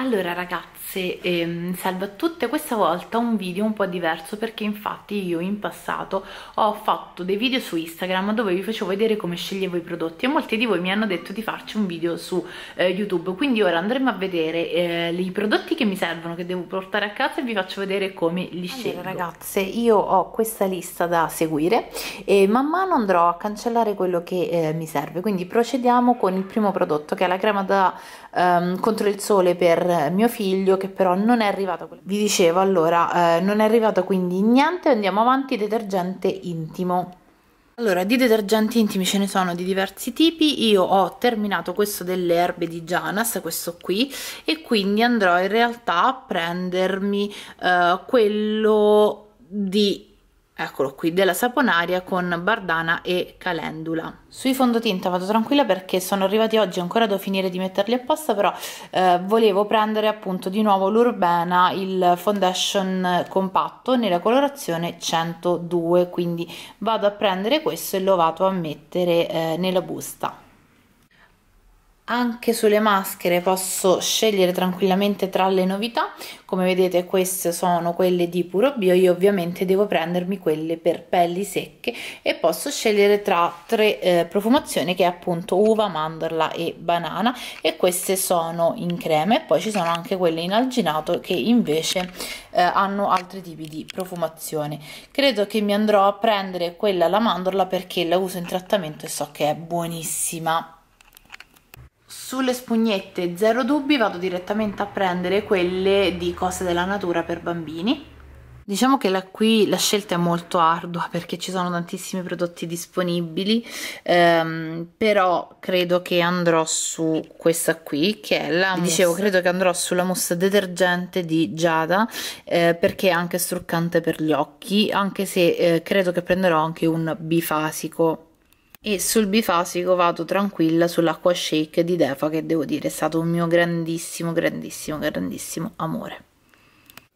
Allora ragazze, ehm, salve a tutte, questa volta un video un po' diverso perché infatti io in passato ho fatto dei video su Instagram dove vi facevo vedere come sceglievo i prodotti e molti di voi mi hanno detto di farci un video su eh, YouTube, quindi ora andremo a vedere eh, i prodotti che mi servono, che devo portare a casa e vi faccio vedere come li allora, scelgo. ragazze, io ho questa lista da seguire e man mano andrò a cancellare quello che eh, mi serve, quindi procediamo con il primo prodotto che è la crema da, ehm, contro il sole per mio figlio che però non è arrivato vi dicevo allora eh, non è arrivato quindi niente andiamo avanti detergente intimo allora, di detergenti intimi ce ne sono di diversi tipi, io ho terminato questo delle erbe di Janas, questo qui, e quindi andrò in realtà a prendermi eh, quello di eccolo qui, della saponaria con bardana e calendula. Sui fondotinta vado tranquilla perché sono arrivati oggi, ancora devo finire di metterli apposta, però eh, volevo prendere appunto di nuovo l'Urbana, il foundation compatto nella colorazione 102, quindi vado a prendere questo e lo vado a mettere eh, nella busta anche sulle maschere posso scegliere tranquillamente tra le novità come vedete queste sono quelle di puro bio io ovviamente devo prendermi quelle per pelli secche e posso scegliere tra tre eh, profumazioni che è appunto uva mandorla e banana e queste sono in crema e poi ci sono anche quelle in alginato che invece eh, hanno altri tipi di profumazione credo che mi andrò a prendere quella alla mandorla perché la uso in trattamento e so che è buonissima sulle spugnette zero dubbi vado direttamente a prendere quelle di cose della natura per bambini Diciamo che la, qui la scelta è molto ardua perché ci sono tantissimi prodotti disponibili, ehm, però credo che andrò su questa qui che è la... Dicevo, credo che andrò sulla mousse detergente di Giada eh, perché è anche struccante per gli occhi, anche se eh, credo che prenderò anche un bifasico e sul bifasico vado tranquilla sull'acqua shake di Defa che devo dire è stato un mio grandissimo grandissimo grandissimo amore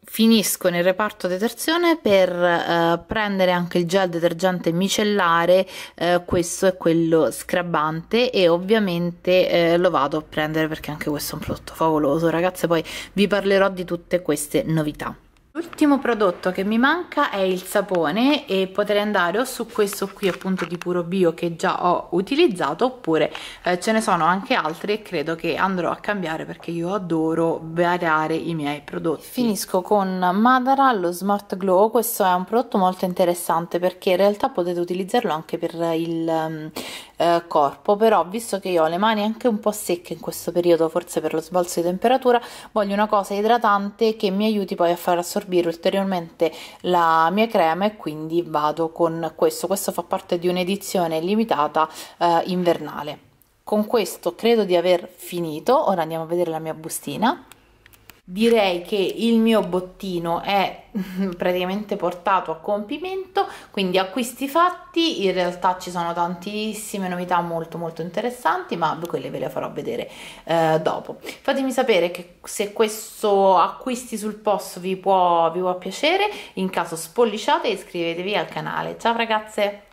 finisco nel reparto detersione per eh, prendere anche il gel detergente micellare eh, questo è quello scrabbante e ovviamente eh, lo vado a prendere perché anche questo è un prodotto favoloso ragazze poi vi parlerò di tutte queste novità L'ultimo prodotto che mi manca è il sapone e potrei andare o su questo qui appunto di puro bio che già ho utilizzato oppure eh, ce ne sono anche altri e credo che andrò a cambiare perché io adoro variare i miei prodotti. Finisco con Madara, lo Smart Glow, questo è un prodotto molto interessante perché in realtà potete utilizzarlo anche per il mm, eh, corpo, però visto che io ho le mani anche un po' secche in questo periodo, forse per lo sbalzo di temperatura, voglio una cosa idratante che mi aiuti poi a far assorbire assorbire ulteriormente la mia crema e quindi vado con questo. Questo fa parte di un'edizione limitata eh, invernale. Con questo credo di aver finito, ora andiamo a vedere la mia bustina direi che il mio bottino è praticamente portato a compimento quindi acquisti fatti in realtà ci sono tantissime novità molto molto interessanti ma quelle ve le farò vedere eh, dopo fatemi sapere che, se questo acquisti sul posto vi può, vi può piacere in caso spolliciate e iscrivetevi al canale ciao ragazze